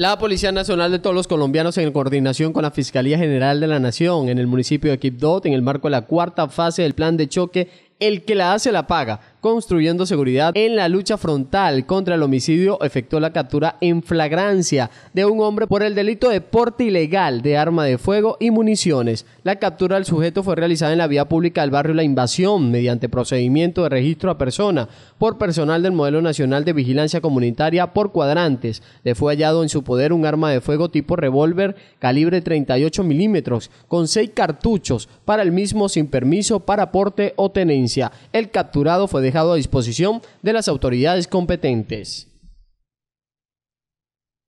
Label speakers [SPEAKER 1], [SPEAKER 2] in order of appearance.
[SPEAKER 1] La Policía Nacional de todos los colombianos en coordinación con la Fiscalía General de la Nación en el municipio de Quibdó en el marco de la cuarta fase del plan de choque El que la hace la paga construyendo seguridad en la lucha frontal contra el homicidio efectuó la captura en flagrancia de un hombre por el delito de porte ilegal de arma de fuego y municiones. La captura del sujeto fue realizada en la vía pública del barrio La Invasión mediante procedimiento de registro a persona por personal del Modelo Nacional de Vigilancia Comunitaria por cuadrantes. Le fue hallado en su poder un arma de fuego tipo revólver calibre 38 milímetros con seis cartuchos para el mismo sin permiso para porte o tenencia. El capturado fue de dejado a disposición de las autoridades competentes.